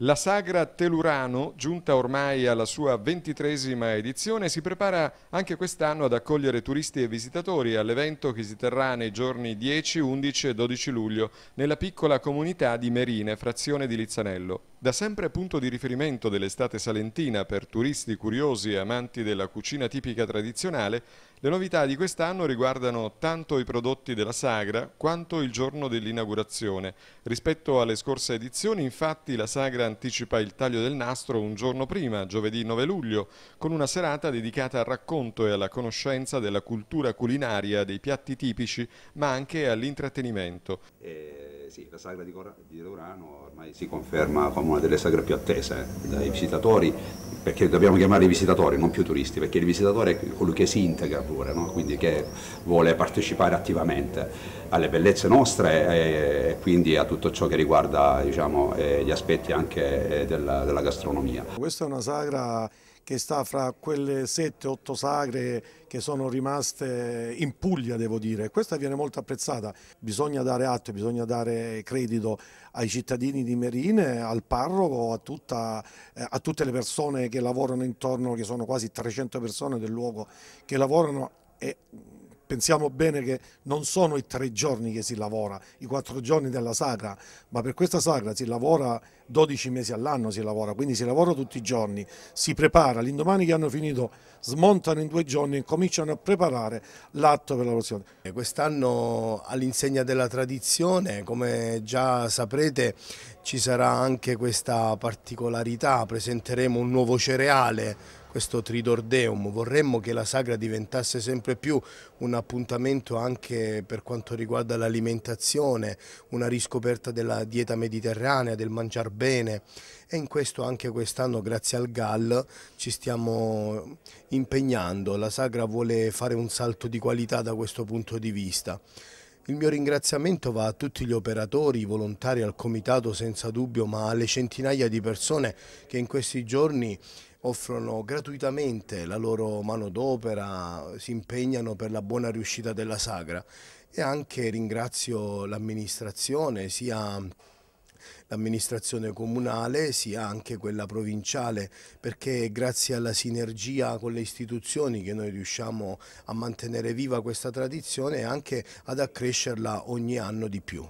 La sagra Telurano, giunta ormai alla sua ventitresima edizione, si prepara anche quest'anno ad accogliere turisti e visitatori all'evento che si terrà nei giorni 10, 11 e 12 luglio nella piccola comunità di Merine, frazione di Lizzanello. Da sempre punto di riferimento dell'estate salentina per turisti curiosi e amanti della cucina tipica tradizionale, le novità di quest'anno riguardano tanto i prodotti della Sagra quanto il giorno dell'inaugurazione. Rispetto alle scorse edizioni, infatti, la Sagra anticipa il taglio del nastro un giorno prima, giovedì 9 luglio, con una serata dedicata al racconto e alla conoscenza della cultura culinaria, dei piatti tipici, ma anche all'intrattenimento. Eh sì, la sagra di, di Laurano ormai si conferma come una delle sagre più attese eh, dai visitatori, perché dobbiamo chiamarli visitatori, non più turisti, perché il visitatore è colui che si integra pure, no? quindi che vuole partecipare attivamente alle bellezze nostre e, e quindi a tutto ciò che riguarda diciamo, eh, gli aspetti anche eh, della, della gastronomia. Questa è una sagra che sta fra quelle 7-8 sagre che sono rimaste in Puglia, devo dire. Questa viene molto apprezzata. Bisogna dare atto, bisogna dare credito ai cittadini di Merine, al parroco, a, tutta, eh, a tutte le persone che lavorano intorno, che sono quasi 300 persone del luogo che lavorano e pensiamo bene che non sono i tre giorni che si lavora, i quattro giorni della sagra, ma per questa sagra si lavora 12 mesi all'anno, si lavora, quindi si lavora tutti i giorni, si prepara, l'indomani che hanno finito smontano in due giorni e cominciano a preparare l'atto per la processione. Eh, quest'anno all'insegna della tradizione, come già saprete, ci sarà anche questa particolarità, presenteremo un nuovo cereale questo Tridor Vorremmo che la sagra diventasse sempre più un appuntamento anche per quanto riguarda l'alimentazione, una riscoperta della dieta mediterranea, del mangiar bene e in questo anche quest'anno grazie al GAL ci stiamo impegnando. La sagra vuole fare un salto di qualità da questo punto di vista. Il mio ringraziamento va a tutti gli operatori, i volontari, al comitato senza dubbio, ma alle centinaia di persone che in questi giorni offrono gratuitamente la loro mano d'opera, si impegnano per la buona riuscita della sagra. E anche ringrazio l'amministrazione, sia l'amministrazione comunale sia anche quella provinciale perché grazie alla sinergia con le istituzioni che noi riusciamo a mantenere viva questa tradizione e anche ad accrescerla ogni anno di più.